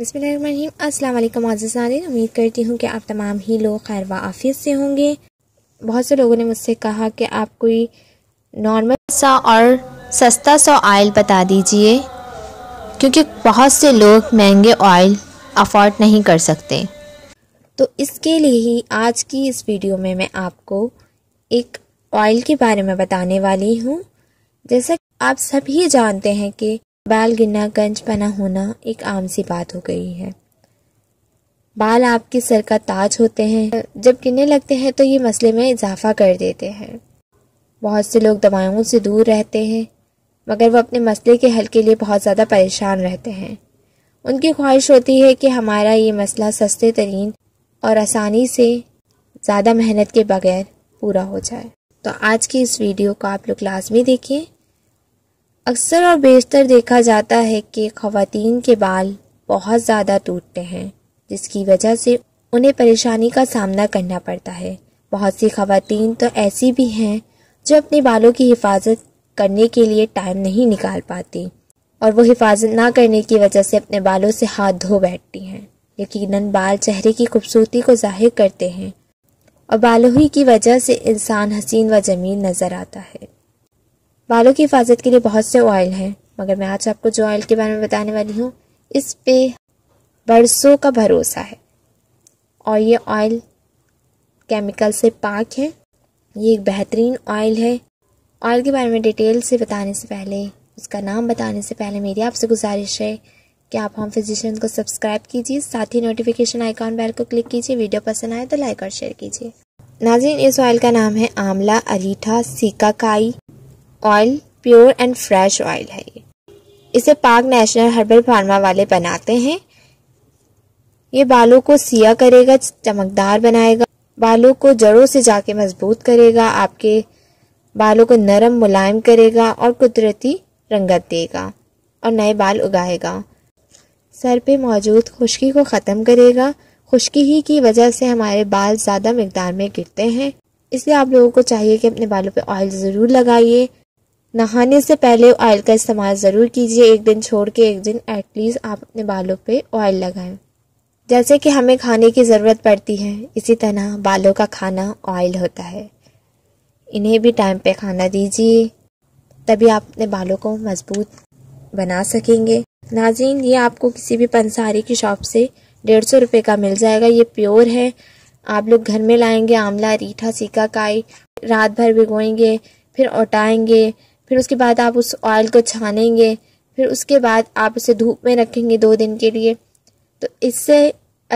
बिसमीम अल्लाम आज़ाजान उम्मीद करती हूँ कि आप तमाम ही लोग खैर व आफियत से होंगे बहुत से लोगों ने मुझसे कहा कि आप कोई नॉर्मल सा और सस्ता सा ऑयल बता दीजिए क्योंकि बहुत से लोग महंगे ऑयल अफोर्ड नहीं कर सकते तो इसके लिए ही आज की इस वीडियो में मैं आपको एक ऑयल के बारे में बताने वाली हूँ जैसा आप सभी जानते हैं कि बाल गिरना गंजपना होना एक आम सी बात हो गई है बाल आपके सर का ताज होते हैं जब गिरने लगते हैं तो ये मसले में इजाफा कर देते हैं बहुत से लोग दवाओं से दूर रहते हैं मगर वो अपने मसले के हल के लिए बहुत ज़्यादा परेशान रहते हैं उनकी ख्वाहिश होती है कि हमारा ये मसला सस्ते तरीन और आसानी से ज़्यादा मेहनत के बगैर पूरा हो जाए तो आज की इस वीडियो को आप लोग लाजमी देखिए अक्सर और बेशतर देखा जाता है कि खातन के बाल बहुत ज़्यादा टूटते हैं जिसकी वजह से उन्हें परेशानी का सामना करना पड़ता है बहुत सी खातन तो ऐसी भी हैं जो अपने बालों की हिफाजत करने के लिए टाइम नहीं निकाल पाती और वो हिफाजत ना करने की वजह से अपने बालों से हाथ धो बैठती हैं यकीनन बाल चेहरे की खूबसूरती को जाहिर करते हैं और बालों ही की वजह से इंसान हसीन व जमीन नज़र आता है बालों की हिफाजत के लिए बहुत से ऑयल हैं मगर मैं आज आपको जो ऑयल के बारे में बताने वाली हूँ इस पे बरसों का भरोसा है और ये ऑयल केमिकल से पाक है ये एक बेहतरीन ऑयल है ऑयल के बारे में डिटेल से बताने से पहले उसका नाम बताने से पहले मेरी आपसे गुजारिश है कि आप होम फिजिशियन को सब्सक्राइब कीजिए साथ ही नोटिफिकेशन आइकॉन बेल को क्लिक कीजिए वीडियो पसंद आए तो लाइक और शेयर कीजिए नाजिन इस ऑयल का नाम है Amla Ritha Shikakai oil pure and fresh oil है इसे पाक नेशनल हर्बल फार्मा वाले बनाते हैं ये बालों को सिया करेगा चमकदार बनाएगा बालों को जड़ों से जाके मजबूत करेगा आपके बालों को नरम मुलायम करेगा और कुदरती रंगत देगा और नए बाल उगाएगा सर पे मौजूद खुश्की को ख़त्म करेगा खुश्की ही की वजह से हमारे बाल ज़्यादा मकदार में गिरते हैं इसलिए आप लोगों को चाहिए कि अपने बालों पे ऑयल ज़रूर लगाइए नहाने से पहले ऑयल का इस्तेमाल ज़रूर कीजिए एक दिन छोड़ के एक दिन एटलीस्ट आप अपने बालों पे ऑयल लगाएं जैसे कि हमें खाने की ज़रूरत पड़ती है इसी तरह बालों का खाना ऑयल होता है इन्हें भी टाइम पे खाना दीजिए तभी आप अपने बालों को मजबूत बना सकेंगे नाजीन ये आपको किसी भी पंसारी की शॉप से डेढ़ सौ रुपये का मिल जाएगा ये प्योर है आप लोग घर में लाएंगे आंवला रीठा सीका काई रात भर भिगोएंगे फिर उठाएंगे फिर उसके बाद आप उस ऑयल को छानेंगे फिर उसके बाद आप उसे धूप में रखेंगे दो दिन के लिए तो इससे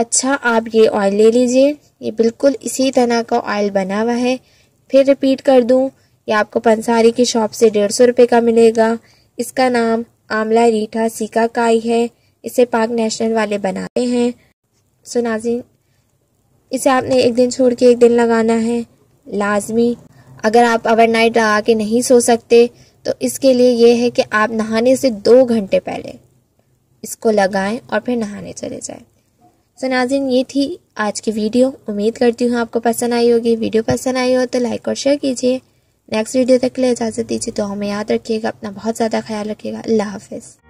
अच्छा आप ये ऑयल ले लीजिए ये बिल्कुल इसी तरह का ऑयल बना हुआ है फिर रिपीट कर दूँ ये आपको पंसारी की शॉप से डेढ़ सौ रुपये का मिलेगा इसका नाम आमला रीठा सीका काई है इसे पाक नेशनल वाले बनाते हैं सो नाजिन इसे आपने एक दिन छोड़ के एक दिन लगाना है लाजमी अगर आप ओवर नाइट लगा के नहीं सो सकते तो इसके लिए ये है कि आप नहाने से दो घंटे पहले इसको लगाएं और फिर नहाने चले जाएं सो नाजिन ये थी आज की वीडियो उम्मीद करती हूँ आपको पसंद आई होगी वीडियो पसंद आई हो तो लाइक और शेयर कीजिए नेक्स्ट वीडियो तक के लिए इजाज़त दीजिए तो हमें याद रखिएगा अपना बहुत ज़्यादा ख्याल रखिएगा अल्लाह हाफिज़